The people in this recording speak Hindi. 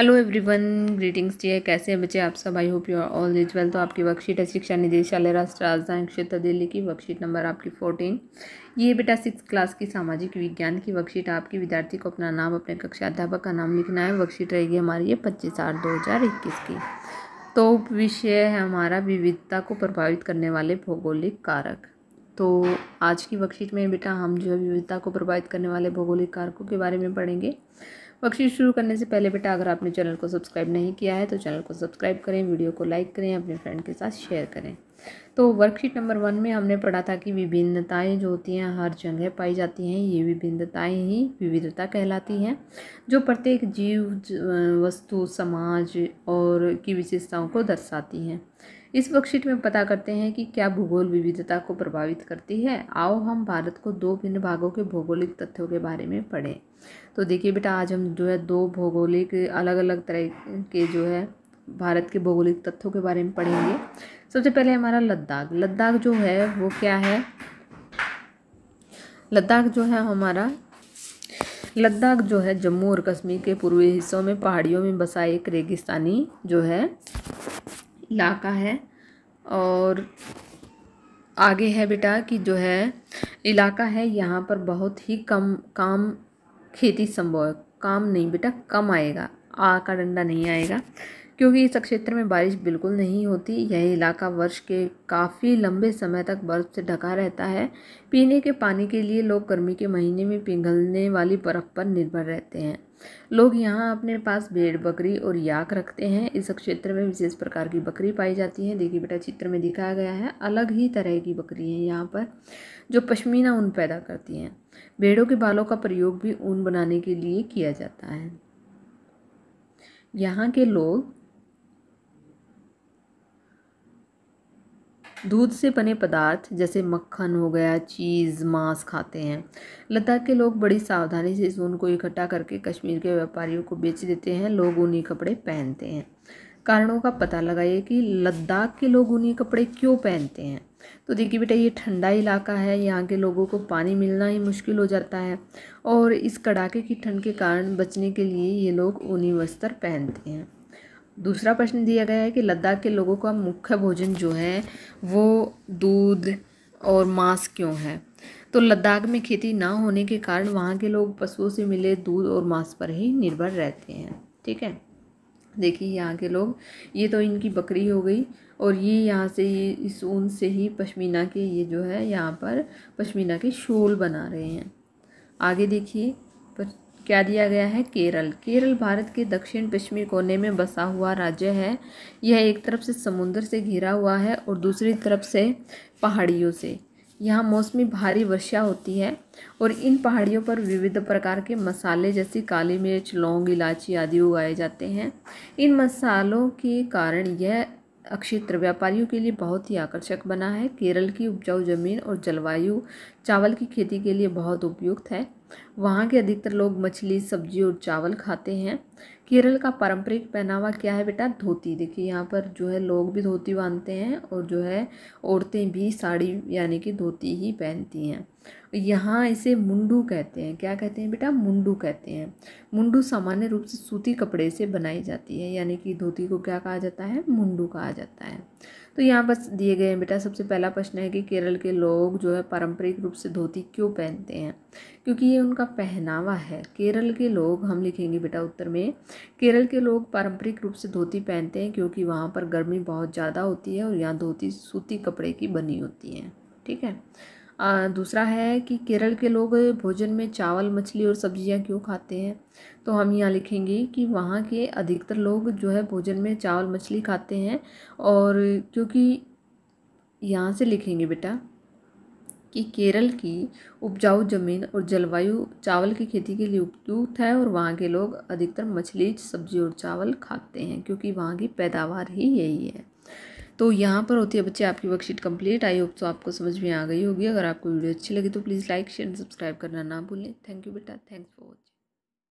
हेलो एवरीवन ग्रीटिंग्स जी कैसे हैं बच्चे आप सब I hope you are all is well तो आपकी वर्कशीट है शिक्षा निदेशालय राष्ट्र राजधानी क्षेत्र दिल्ली की वर्कशीट नंबर आपकी फोर्टीन ये बेटा सिक्स क्लास की सामाजिक विज्ञान की वर्कशीट आपकी विद्यार्थी को अपना नाम अपने कक्षा अध्यापक का नाम लिखना है वर्कशीट रहेगी हमारी ये पच्चीस आठ दो हज़ार इक्कीस की तो विषय है हमारा विविधता को प्रभावित करने वाले भौगोलिक कारक तो आज की वर्कशीट में बेटा हम जो है विविधता को प्रभावित करने वाले भौगोलिक कारकों के बारे में पढ़ेंगे वर्कशीट शुरू करने से पहले बेटा अगर आपने चैनल को सब्सक्राइब नहीं किया है तो चैनल को सब्सक्राइब करें वीडियो को लाइक करें अपने फ्रेंड के साथ शेयर करें तो वर्कशीट नंबर वन में हमने पढ़ा था कि विभिन्नताएं जो होती हैं हर जगह पाई जाती हैं ये विभिन्नताएं ही विविधता कहलाती हैं जो प्रत्येक जीव वस्तु समाज और की विशेषताओं को दर्शाती हैं इस वर्कशीट में पता करते हैं कि क्या भूगोल विविधता को प्रभावित करती है आओ हम भारत को दो भिन्न भागों के भौगोलिक तथ्यों के बारे में पढ़ें तो देखिए बेटा आज हम जो है दो भौगोलिक अलग अलग तरह के जो है भारत के भौगोलिक तथ्यों के बारे में पढ़ेंगे सबसे पहले हमारा लद्दाख लद्दाख जो है वो क्या है लद्दाख जो है हमारा लद्दाख जो है जम्मू और कश्मीर के पूर्वी हिस्सों में पहाड़ियों में बसा एक रेगिस्तानी जो है इलाका है और आगे है बेटा कि जो है इलाका है यहाँ पर बहुत ही कम काम खेती संभव है काम नहीं बेटा कम आएगा आ का डंडा नहीं आएगा क्योंकि इस क्षेत्र में बारिश बिल्कुल नहीं होती यह इलाका वर्ष के काफ़ी लंबे समय तक बर्फ़ से ढका रहता है पीने के पानी के लिए लोग गर्मी के महीने में पिघलने वाली बर्फ़ पर निर्भर रहते हैं लोग यहाँ अपने पास भेड़ बकरी और याक रखते हैं इस क्षेत्र में विशेष प्रकार की बकरी पाई जाती है देखिए बेटा चित्र में दिखाया गया है अलग ही तरह की बकरी है यहाँ पर जो पश्मीना ऊन पैदा करती हैं भेड़ों के बालों का प्रयोग भी ऊन बनाने के लिए किया जाता है यहाँ के लोग दूध से बने पदार्थ जैसे मक्खन हो गया चीज़ मांस खाते हैं लद्दाख के लोग बड़ी सावधानी से इस ऊन को इकट्ठा करके कश्मीर के व्यापारियों को बेच देते हैं लोग ऊनी कपड़े पहनते हैं कारणों का पता लगाइए कि लद्दाख के लोग ऊनी कपड़े क्यों पहनते हैं तो देखिए बेटा ये ठंडा इलाका है यहाँ के लोगों को पानी मिलना ही मुश्किल हो जाता है और इस कड़ाके की ठंड के कारण बचने के लिए ये लोग ऊनी वस्त्र पहनते हैं दूसरा प्रश्न दिया गया है कि लद्दाख के लोगों का मुख्य भोजन जो है वो दूध और मांस क्यों है तो लद्दाख में खेती ना होने के कारण वहाँ के लोग पशुओं से मिले दूध और मांस पर ही निर्भर रहते हैं ठीक है देखिए यहाँ के लोग ये तो इनकी बकरी हो गई और ये यहाँ से ये इस ऊन से ही पश्मीना के ये जो है यहाँ पर पश्मीना के शोल बना रहे हैं आगे देखिए क्या दिया गया है केरल केरल भारत के दक्षिण पश्चिमी कोने में बसा हुआ राज्य है यह एक तरफ से समुद्र से घिरा हुआ है और दूसरी तरफ से पहाड़ियों से यहाँ मौसमी भारी वर्षा होती है और इन पहाड़ियों पर विविध प्रकार के मसाले जैसे काली मिर्च लौंग इलायची आदि उगाए जाते हैं इन मसालों के कारण यह क्षेत्र व्यापारियों के लिए बहुत ही आकर्षक बना है केरल की उपजाऊ ज़मीन और जलवायु चावल की खेती के लिए बहुत उपयुक्त है वहाँ के अधिकतर लोग मछली सब्जी और चावल खाते हैं केरल का पारंपरिक पहनावा क्या है बेटा धोती देखिए यहाँ पर जो है लोग भी धोती बांधते हैं और जो है औरतें भी साड़ी यानी कि धोती ही पहनती हैं यहाँ इसे मुंडू कहते हैं क्या कहते हैं बेटा मुंडू कहते हैं मुंडू सामान्य रूप से सूती कपड़े से बनाई जाती है यानी कि धोती को क्या कहा जाता है मुंडू कहा जाता है तो यहाँ पर दिए गए हैं बेटा सबसे पहला प्रश्न है कि केरल के लोग जो है पारंपरिक रूप से धोती क्यों पहनते हैं क्योंकि ये उनका पहनावा है केरल के लोग हम लिखेंगे बेटा उत्तर में केरल के लोग पारंपरिक रूप से धोती पहनते हैं क्योंकि वहाँ पर गर्मी बहुत ज़्यादा होती है और यहाँ धोती सूती कपड़े की बनी होती हैं ठीक है आ, दूसरा है कि केरल के लोग भोजन में चावल मछली और सब्जियां क्यों खाते हैं तो हम यहाँ लिखेंगे कि वहाँ के अधिकतर लोग जो है भोजन में चावल मछली खाते हैं और क्योंकि यहाँ से लिखेंगे बेटा कि केरल की उपजाऊ ज़मीन और जलवायु चावल की खेती के लिए उपयुक्त है और वहाँ के लोग अधिकतर मछली सब्जी और चावल खाते हैं क्योंकि वहाँ की पैदावार ही यही है तो यहाँ पर होती है बच्चे आपकी वर्कशीट कंप्लीट आई होप तो आपको समझ में आ गई होगी अगर आपको वीडियो अच्छी लगी तो प्लीज़ लाइक शेयर सब्सक्राइब करना ना भूलें थैंक यू बेटा थैंक्स फॉर वॉचिंग